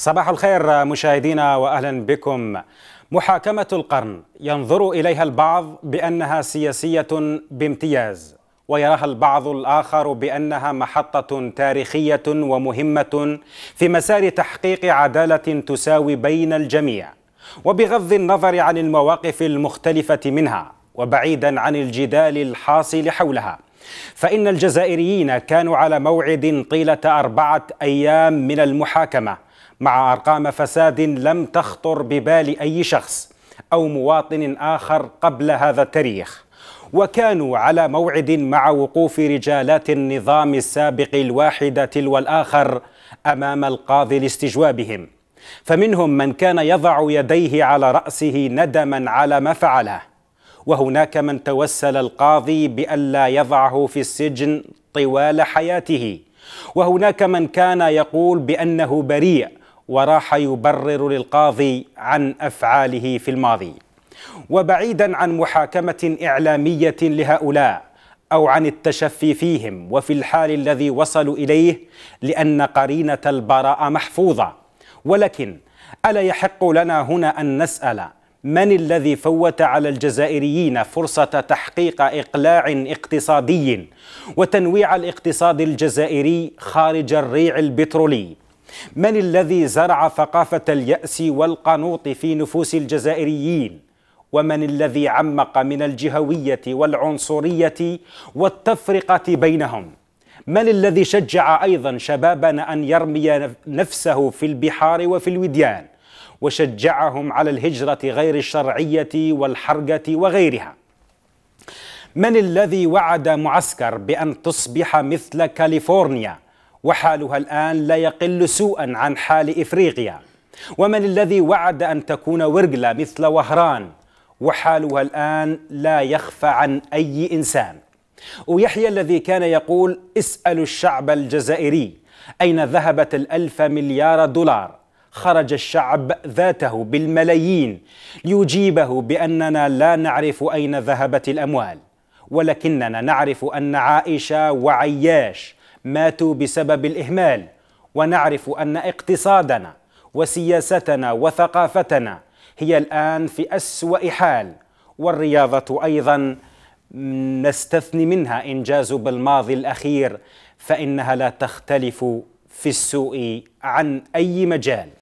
صباح الخير مشاهدينا واهلا بكم. محاكمة القرن ينظر اليها البعض بانها سياسية بامتياز ويراها البعض الاخر بانها محطة تاريخية ومهمة في مسار تحقيق عدالة تساوي بين الجميع وبغض النظر عن المواقف المختلفة منها وبعيدا عن الجدال الحاصل حولها فإن الجزائريين كانوا على موعد طيلة أربعة أيام من المحاكمة مع أرقام فساد لم تخطر ببال أي شخص أو مواطن آخر قبل هذا التاريخ وكانوا على موعد مع وقوف رجالات النظام السابق الواحدة تلو الآخر أمام القاضي لاستجوابهم فمنهم من كان يضع يديه على رأسه ندما على ما فعله وهناك من توسل القاضي بألا يضعه في السجن طوال حياته وهناك من كان يقول بأنه بريء وراح يبرر للقاضي عن افعاله في الماضي وبعيدا عن محاكمه اعلاميه لهؤلاء او عن التشفي فيهم وفي الحال الذي وصلوا اليه لان قرينه البراءه محفوظه ولكن الا يحق لنا هنا ان نسال من الذي فوت على الجزائريين فرصة تحقيق إقلاع اقتصادي وتنويع الاقتصاد الجزائري خارج الريع البترولي من الذي زرع ثقافة اليأس والقنوط في نفوس الجزائريين؟ ومن الذي عمق من الجهوية والعنصرية والتفرقة بينهم؟ من الذي شجع أيضا شبابنا أن يرمي نفسه في البحار وفي الوديان؟ وشجعهم على الهجرة غير الشرعية والحرقة وغيرها من الذي وعد معسكر بأن تصبح مثل كاليفورنيا وحالها الآن لا يقل سوءا عن حال إفريقيا ومن الذي وعد أن تكون ورقلة مثل وهران وحالها الآن لا يخفى عن أي إنسان ويحيى الذي كان يقول اسألوا الشعب الجزائري أين ذهبت الألف مليار دولار خرج الشعب ذاته بالملايين ليجيبه بأننا لا نعرف أين ذهبت الأموال ولكننا نعرف أن عائشة وعياش ماتوا بسبب الإهمال ونعرف أن اقتصادنا وسياستنا وثقافتنا هي الآن في أسوأ حال والرياضة أيضا نستثني منها إنجاز بالماضي الأخير فإنها لا تختلف في السوء عن أي مجال